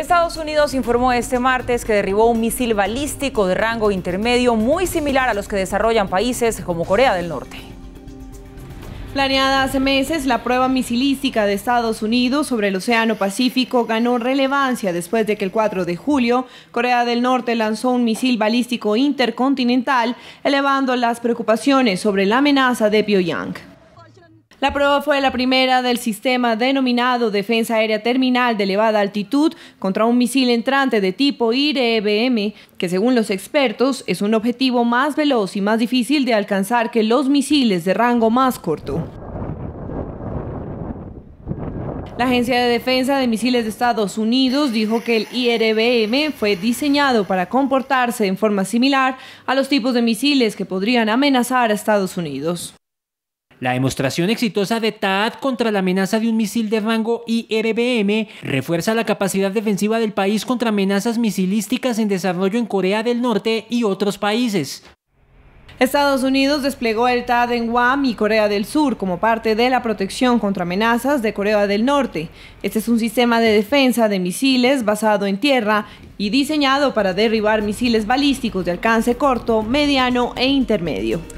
Estados Unidos informó este martes que derribó un misil balístico de rango intermedio muy similar a los que desarrollan países como Corea del Norte. Planeada hace meses, la prueba misilística de Estados Unidos sobre el Océano Pacífico ganó relevancia después de que el 4 de julio Corea del Norte lanzó un misil balístico intercontinental, elevando las preocupaciones sobre la amenaza de Pyongyang. La prueba fue la primera del sistema denominado Defensa Aérea Terminal de Elevada Altitud contra un misil entrante de tipo IRBM, e que según los expertos es un objetivo más veloz y más difícil de alcanzar que los misiles de rango más corto. La Agencia de Defensa de Misiles de Estados Unidos dijo que el IRBM e fue diseñado para comportarse en forma similar a los tipos de misiles que podrían amenazar a Estados Unidos. La demostración exitosa de Taad contra la amenaza de un misil de rango IRBM refuerza la capacidad defensiva del país contra amenazas misilísticas en desarrollo en Corea del Norte y otros países. Estados Unidos desplegó el TAD en Guam y Corea del Sur como parte de la protección contra amenazas de Corea del Norte. Este es un sistema de defensa de misiles basado en tierra y diseñado para derribar misiles balísticos de alcance corto, mediano e intermedio.